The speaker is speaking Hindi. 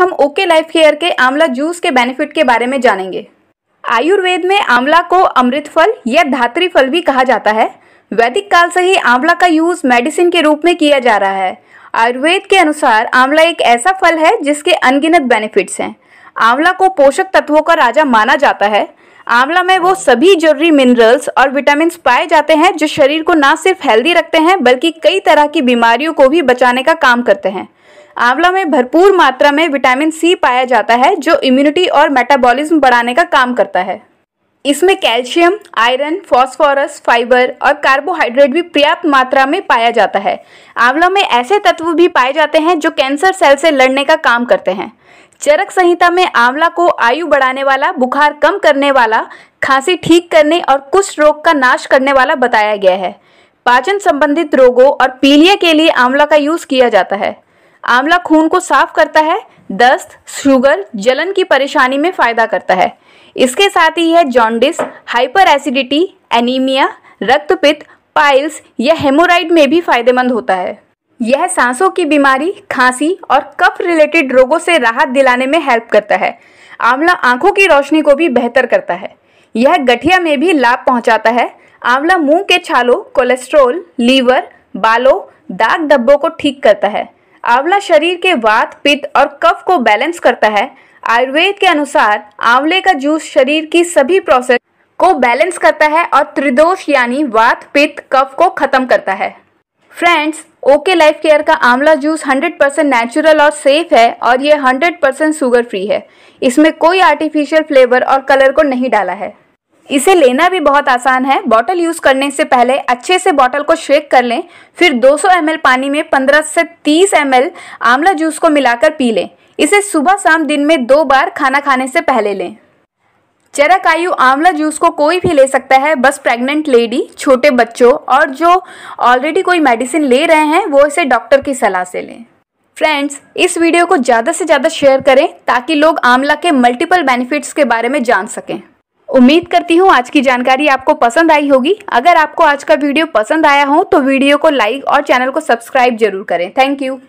हम ओके लाइफ केयर के आंवला जूस के बेनिफिट के बारे में जानेंगे आयुर्वेद में आंवला को अमृत फल या धात्री फल भी कहा जाता है वैदिक काल से ही आंवला का यूज मेडिसिन के रूप में किया जा रहा है आयुर्वेद के अनुसार आंवला एक ऐसा फल है जिसके अनगिनत बेनिफिट्स हैं आंवला को पोषक तत्वों का राजा माना जाता है आंवला में वो सभी जरूरी मिनरल्स और विटामिन पाए जाते हैं जो शरीर को ना सिर्फ हेल्दी रखते हैं बल्कि कई तरह की बीमारियों को भी बचाने का काम करते हैं आंवला में भरपूर मात्रा में विटामिन सी पाया जाता है जो इम्यूनिटी और मेटाबॉलिज्म बढ़ाने का काम करता है इसमें कैल्शियम आयरन फॉस्फोरस फाइबर और कार्बोहाइड्रेट भी पर्याप्त मात्रा में पाया जाता है आंवला में ऐसे तत्व भी पाए जाते हैं जो कैंसर सेल से लड़ने का काम करते हैं चरक संहिता में आंवला को आयु बढ़ाने वाला बुखार कम करने वाला खांसी ठीक करने और कुछ रोग का नाश करने वाला बताया गया है पाचन संबंधित रोगों और पीलिया के लिए आंवला का यूज किया जाता है आंवला खून को साफ करता है दस्त शुगर जलन की परेशानी में फ़ायदा करता है इसके साथ ही यह जॉन्डिस हाइपर एसिडिटी एनीमिया रक्तपित्त पाइल्स या हेमोराइड में भी फायदेमंद होता है यह सांसों की बीमारी खांसी और कफ रिलेटेड रोगों से राहत दिलाने में हेल्प करता है आंवला आंखों की रोशनी को भी बेहतर करता है यह गठिया में भी लाभ पहुंचाता है आंवला मुंह के छालों कोलेस्ट्रॉल लीवर बालों दाग धब्बों को ठीक करता है आंवला शरीर के वात पित्त और कफ को बैलेंस करता है आयुर्वेद के अनुसार आंवले का जूस शरीर की सभी प्रोसेस को बैलेंस करता है और त्रिदोष यानी वात पित्त कफ को खत्म करता है फ्रेंड्स ओके लाइफ केयर का आंवला जूस 100% नेचुरल और सेफ है और ये 100% शुगर फ्री है इसमें कोई आर्टिफिशियल फ्लेवर और कलर को नहीं डाला है इसे लेना भी बहुत आसान है बॉटल यूज़ करने से पहले अच्छे से बॉटल को शेक कर लें फिर 200 सौ पानी में 15 से 30 एल आंवला जूस को मिलाकर पी लें इसे सुबह शाम दिन में दो बार खाना खाने से पहले लें चरक आयु आंवला जूस को कोई भी ले सकता है बस प्रेग्नेंट लेडी छोटे बच्चों और जो ऑलरेडी कोई मेडिसिन ले रहे हैं वो इसे डॉक्टर की सलाह से लें फ्रेंड्स इस वीडियो को ज़्यादा से ज़्यादा शेयर करें ताकि लोग आंवला के मल्टीपल बेनिफिट्स के बारे में जान सकें उम्मीद करती हूँ आज की जानकारी आपको पसंद आई होगी अगर आपको आज का वीडियो पसंद आया हो तो वीडियो को लाइक और चैनल को सब्सक्राइब जरूर करें थैंक यू